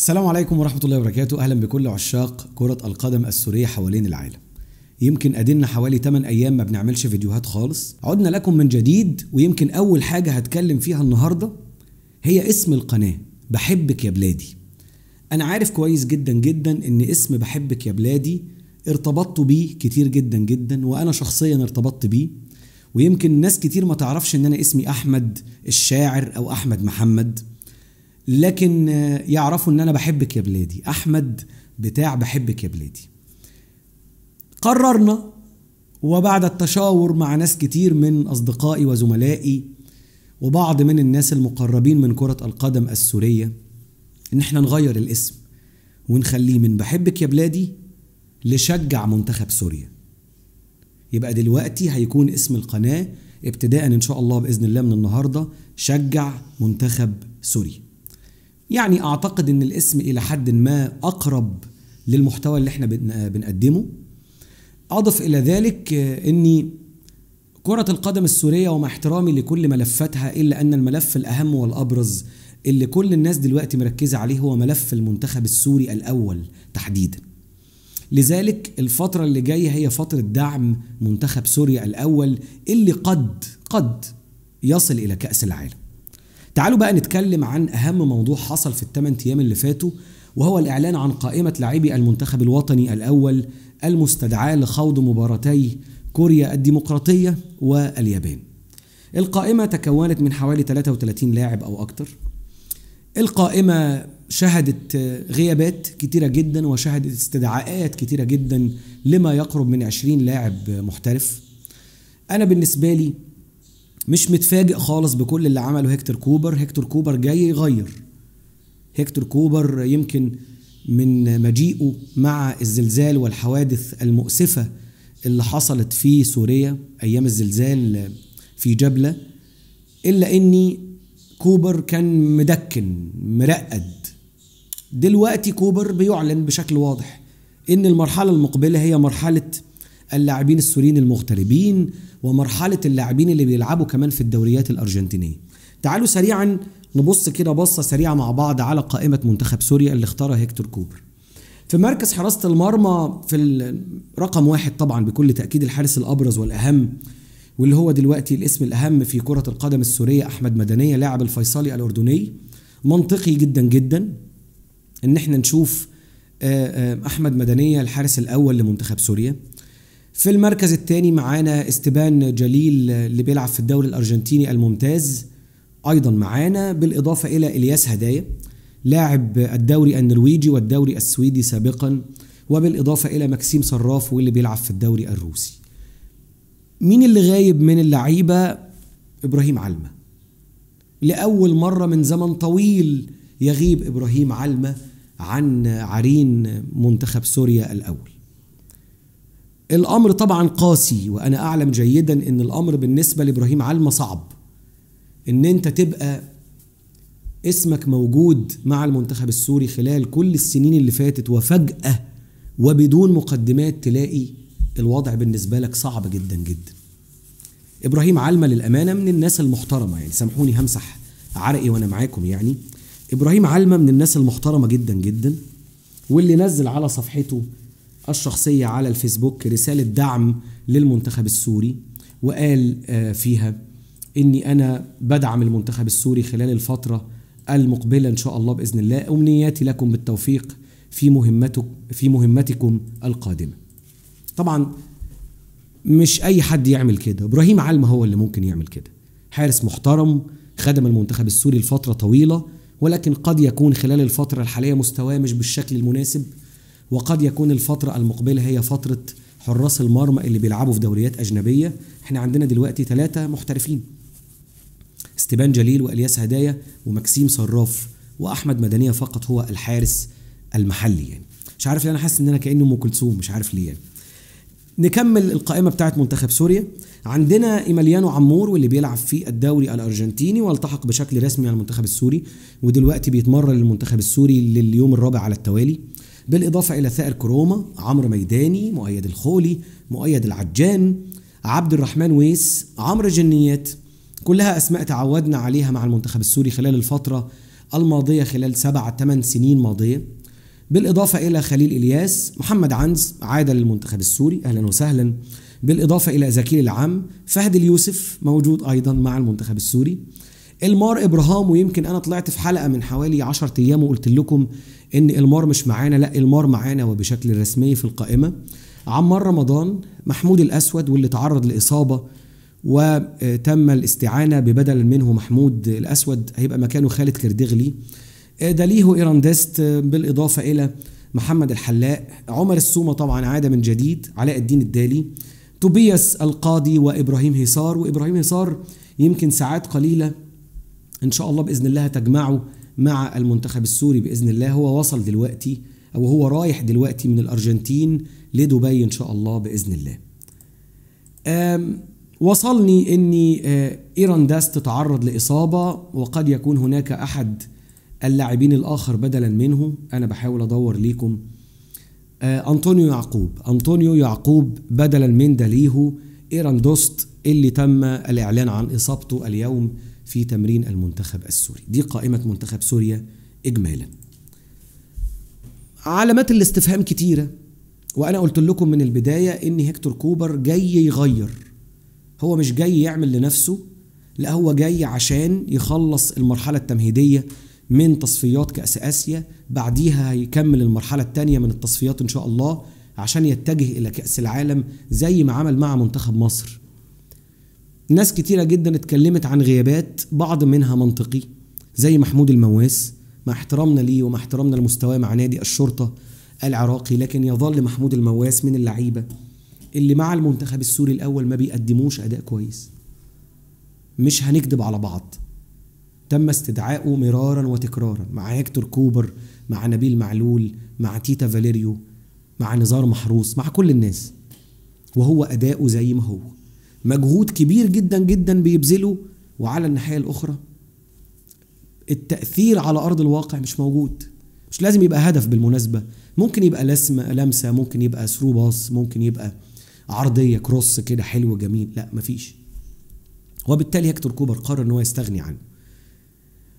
السلام عليكم ورحمة الله وبركاته أهلا بكل عشاق كرة القدم السورية حوالين العالم يمكن قدلنا حوالي 8 أيام ما بنعملش فيديوهات خالص عدنا لكم من جديد ويمكن أول حاجة هتكلم فيها النهاردة هي اسم القناة بحبك يا بلادي أنا عارف كويس جدا جدا إن اسم بحبك يا بلادي ارتبطت بيه كتير جدا جدا وأنا شخصيا ارتبطت بيه ويمكن ناس كتير ما تعرفش إن أنا اسمي أحمد الشاعر أو أحمد محمد لكن يعرفوا ان انا بحبك يا بلادي احمد بتاع بحبك يا بلادي قررنا وبعد التشاور مع ناس كتير من اصدقائي وزملائي وبعض من الناس المقربين من كرة القدم السورية ان احنا نغير الاسم ونخليه من بحبك يا بلادي لشجع منتخب سوريا يبقى دلوقتي هيكون اسم القناة ابتداء ان شاء الله باذن الله من النهارده شجع منتخب سوريا يعني اعتقد ان الاسم الى حد ما اقرب للمحتوى اللي احنا بنقدمه اضف الى ذلك اني كرة القدم السورية ومع احترامي لكل ملفاتها إلا أن الملف الأهم والأبرز اللي كل الناس دلوقتي مركزة عليه هو ملف المنتخب السوري الأول تحديدا لذلك الفترة اللي جاية هي فترة دعم منتخب سوريا الأول اللي قد قد يصل إلى كأس العالم تعالوا بقى نتكلم عن أهم موضوع حصل في الثمان أيام اللي فاتوا وهو الإعلان عن قائمة لاعبي المنتخب الوطني الأول المستدعاة لخوض مباراتي كوريا الديمقراطية واليابان القائمة تكونت من حوالي 33 لاعب أو اكثر. القائمة شهدت غيابات كتيرة جدا وشهدت استدعاءات كتيرة جدا لما يقرب من 20 لاعب محترف أنا بالنسبة لي مش متفاجئ خالص بكل اللي عمله هيكتور كوبر هيكتور كوبر جاي يغير هيكتور كوبر يمكن من مجيئه مع الزلزال والحوادث المؤسفة اللي حصلت في سوريا أيام الزلزال في جبلة إلا إني كوبر كان مدكن مرقد دلوقتي كوبر بيعلن بشكل واضح إن المرحلة المقبلة هي مرحلة اللاعبين السوريين المغتربين ومرحله اللاعبين اللي بيلعبوا كمان في الدوريات الارجنتينيه تعالوا سريعا نبص كده بصه سريعه مع بعض على قائمه منتخب سوريا اللي اختارها هيكتور كوبر في مركز حراسه المرمى في رقم واحد طبعا بكل تاكيد الحارس الابرز والاهم واللي هو دلوقتي الاسم الاهم في كره القدم السوريه احمد مدنيه لاعب الفيصلي الاردني منطقي جدا جدا ان احنا نشوف آه، آه، احمد مدنيه الحارس الاول لمنتخب سوريا في المركز الثاني معانا استبان جليل اللي بيلعب في الدوري الارجنتيني الممتاز ايضا معانا بالاضافه الى الياس هدايا لاعب الدوري النرويجي والدوري السويدي سابقا وبالاضافه الى مكسيم صراف واللي بيلعب في الدوري الروسي. مين اللي غايب من اللعيبه؟ ابراهيم علمه. لاول مره من زمن طويل يغيب ابراهيم علمه عن عرين منتخب سوريا الاول. الامر طبعا قاسي وانا اعلم جيدا ان الامر بالنسبه لابراهيم علمه صعب ان انت تبقى اسمك موجود مع المنتخب السوري خلال كل السنين اللي فاتت وفجاه وبدون مقدمات تلاقي الوضع بالنسبه لك صعب جدا جدا ابراهيم علمه للامانه من الناس المحترمه يعني سامحوني همسح عرقي وانا معاكم يعني ابراهيم علمه من الناس المحترمه جدا جدا واللي نزل على صفحته الشخصية على الفيسبوك رسالة دعم للمنتخب السوري وقال آه، فيها إني أنا بدعم المنتخب السوري خلال الفترة المقبلة إن شاء الله بإذن الله أمنياتي لكم بالتوفيق في مهمتك في مهمتكم القادمة طبعا مش أي حد يعمل كده إبراهيم علم هو اللي ممكن يعمل كده حارس محترم خدم المنتخب السوري لفترة طويلة ولكن قد يكون خلال الفترة الحالية مستواه مش بالشكل المناسب وقد يكون الفترة المقبلة هي فترة حراس المرمى اللي بيلعبوا في دوريات أجنبية احنا عندنا دلوقتي ثلاثة محترفين استبان جليل والياس هدايا ومكسيم صراف واحمد مدنيه فقط هو الحارس المحلي يعني مش عارف ليه انا حاسس ان انا كاني ام كلثوم مش عارف ليه يعني. نكمل القائمه بتاعه منتخب سوريا عندنا ايماليانو عمور واللي بيلعب في الدوري الارجنتيني والتحق بشكل رسمي على المنتخب السوري ودلوقتي بيتمرن للمنتخب السوري لليوم الرابع على التوالي بالإضافة إلى ثائر كروما عمرو ميداني مؤيد الخولي مؤيد العجان عبد الرحمن ويس عمرو جنيات كلها أسماء تعودنا عليها مع المنتخب السوري خلال الفترة الماضية خلال سبعة ثمان سنين ماضية بالإضافة إلى خليل إلياس محمد عنز عاد للمنتخب السوري أهلا وسهلا بالإضافة إلى زكي العام فهد اليوسف موجود أيضا مع المنتخب السوري المار ابراهام ويمكن انا طلعت في حلقه من حوالي 10 ايام وقلت لكم ان المار مش معانا لا المار معانا وبشكل رسمي في القائمه عمار رمضان محمود الاسود واللي تعرض لاصابه وتم الاستعانه ببدل منه محمود الاسود هيبقى مكانه خالد كردغلي داليهو ايرانديست بالاضافه الى محمد الحلاق عمر السومه طبعا عاد من جديد علاء الدين الدالي توبياس القاضي وابراهيم هيصار وابراهيم هيصار يمكن ساعات قليله ان شاء الله باذن الله تجمعه مع المنتخب السوري باذن الله هو وصل دلوقتي او هو رايح دلوقتي من الارجنتين لدبي ان شاء الله باذن الله وصلني اني آه، ايران داست تتعرض لاصابه وقد يكون هناك احد اللاعبين الاخر بدلا منه انا بحاول ادور ليكم آه، انطونيو يعقوب انطونيو يعقوب بدلا من داليهو ايران دوست اللي تم الاعلان عن اصابته اليوم في تمرين المنتخب السوري دي قائمة منتخب سوريا إجمالا علامات الاستفهام كتيرة وأنا قلت لكم من البداية إن هيكتور كوبر جاي يغير هو مش جاي يعمل لنفسه لا هو جاي عشان يخلص المرحلة التمهيدية من تصفيات كأس آسيا بعديها هيكمل المرحلة الثانية من التصفيات إن شاء الله عشان يتجه إلى كأس العالم زي ما عمل مع منتخب مصر ناس كتيرة جدا اتكلمت عن غيابات بعض منها منطقي زي محمود المواس مع احترامنا ليه ومع احترامنا لمستواه مع نادي الشرطة العراقي لكن يظل محمود المواس من اللعيبة اللي مع المنتخب السوري الأول ما بيقدموش أداء كويس مش هنكذب على بعض تم استدعائه مرارا وتكرارا مع هيكتور كوبر مع نبيل معلول مع تيتا فاليريو مع نزار محروس مع كل الناس وهو أداؤه زي ما هو مجهود كبير جدا جدا بيبذله وعلى الناحيه الاخرى التاثير على ارض الواقع مش موجود مش لازم يبقى هدف بالمناسبه ممكن يبقى لسمه لمسه ممكن يبقى ثرو باص ممكن يبقى عرضيه كروس كده حلو جميل لا مفيش وبالتالي هكتور كوبر قرر ان هو يستغني عنه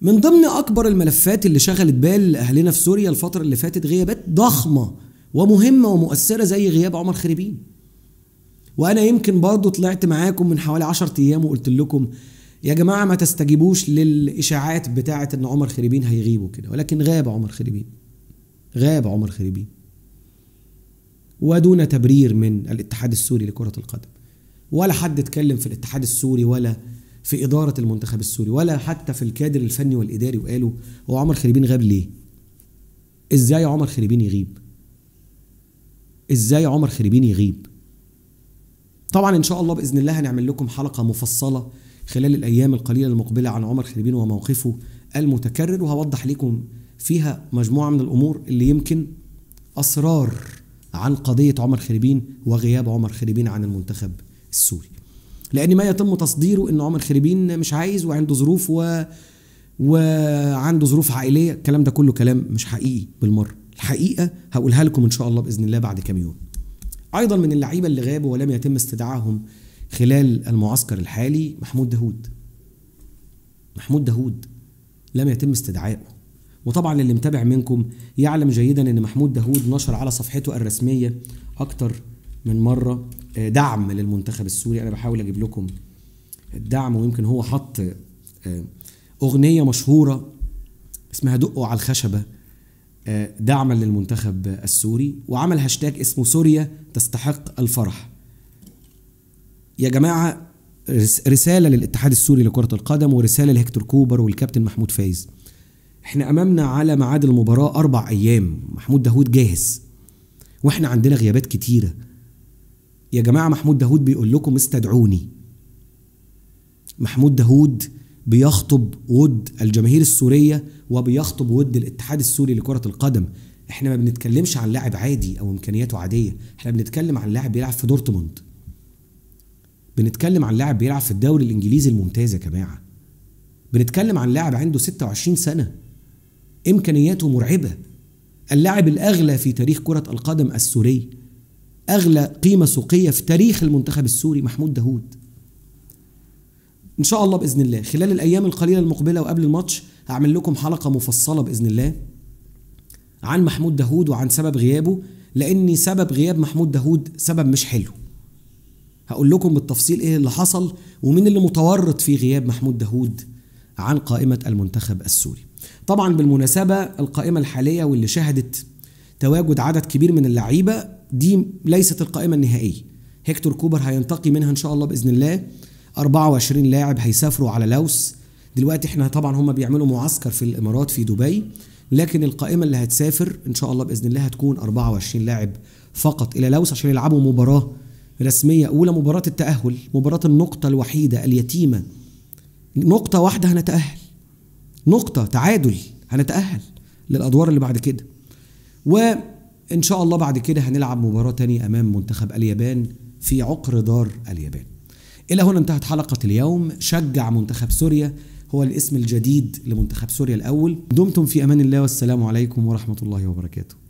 من ضمن اكبر الملفات اللي شغلت بال اهلنا في سوريا الفتره اللي فاتت غيابات ضخمه ومهمه ومؤثره زي غياب عمر خريبين وانا يمكن برضو طلعت معاكم من حوالي 10 ايام وقلت لكم يا جماعه ما تستجيبوش للاشاعات بتاعه ان عمر خريبين هيغيبوا كده ولكن غاب عمر خريبين غاب عمر خريبين ودون تبرير من الاتحاد السوري لكره القدم ولا حد اتكلم في الاتحاد السوري ولا في إدارة المنتخب السوري ولا حتى في الكادر الفني والإداري وقالوا هو عمر خريبين غاب ليه؟ إزاي عمر خريبين يغيب؟ إزاي عمر خريبين يغيب؟ طبعا ان شاء الله باذن الله هنعمل لكم حلقه مفصله خلال الايام القليله المقبله عن عمر خليبين وموقفه المتكرر وهوضح لكم فيها مجموعه من الامور اللي يمكن اسرار عن قضيه عمر خريبين وغياب عمر خريبين عن المنتخب السوري لان ما يتم تصديره ان عمر خريبين مش عايز وعنده ظروف و وعنده ظروف عائليه الكلام ده كله كلام مش حقيقي بالمره الحقيقه هقولها لكم ان شاء الله باذن الله بعد كام يوم ايضا من اللعيبه اللي غابوا ولم يتم استدعائهم خلال المعسكر الحالي محمود داوود محمود داوود لم يتم استدعائه وطبعا اللي متابع منكم يعلم جيدا ان محمود داوود نشر على صفحته الرسميه اكتر من مره آه، دعم للمنتخب السوري انا بحاول اجيب لكم الدعم ويمكن هو حط آه، اغنيه مشهوره اسمها دقوا على الخشبه آه، دعما للمنتخب السوري وعمل هاشتاج اسمه سوريا تستحق الفرح يا جماعة رسالة للاتحاد السوري لكرة القدم ورسالة لهكتور كوبر والكابتن محمود فايز احنا امامنا على ميعاد المباراة اربع ايام محمود داهود جاهز واحنا عندنا غيابات كتيرة يا جماعة محمود داهود بيقول لكم استدعوني محمود داهود بيخطب ود الجماهير السوريه وبيخطب ود الاتحاد السوري لكره القدم احنا ما بنتكلمش عن لاعب عادي او امكانياته عاديه احنا بنتكلم عن لاعب بيلعب في دورتموند بنتكلم عن لاعب بيلعب في الدوري الانجليزي الممتاز يا جماعه بنتكلم عن لاعب عنده 26 سنه امكانياته مرعبه اللاعب الاغلى في تاريخ كره القدم السوري اغلى قيمه سوقيه في تاريخ المنتخب السوري محمود داوود ان شاء الله باذن الله خلال الايام القليله المقبله وقبل الماتش هعمل لكم حلقه مفصله باذن الله عن محمود داهود وعن سبب غيابه لان سبب غياب محمود داهود سبب مش حلو هقول لكم بالتفصيل ايه اللي حصل ومين اللي متورط في غياب محمود داهود عن قائمه المنتخب السوري طبعا بالمناسبه القائمه الحاليه واللي شهدت تواجد عدد كبير من اللعيبه دي ليست القائمه النهائيه هيكتور كوبر هينتقي منها ان شاء الله باذن الله 24 لاعب هيسافروا على لوس دلوقتي احنا طبعا هم بيعملوا معسكر في الامارات في دبي لكن القائمه اللي هتسافر ان شاء الله باذن الله هتكون 24 لاعب فقط الى لوس عشان يلعبوا مباراه رسميه اولى مباراه التاهل مباراه النقطه الوحيده اليتيمه نقطه واحده هنتاهل نقطه تعادل هنتاهل للادوار اللي بعد كده وان شاء الله بعد كده هنلعب مباراه تانية امام منتخب اليابان في عقر دار اليابان إلى هنا انتهت حلقة اليوم شجع منتخب سوريا هو الاسم الجديد لمنتخب سوريا الأول دمتم في أمان الله والسلام عليكم ورحمة الله وبركاته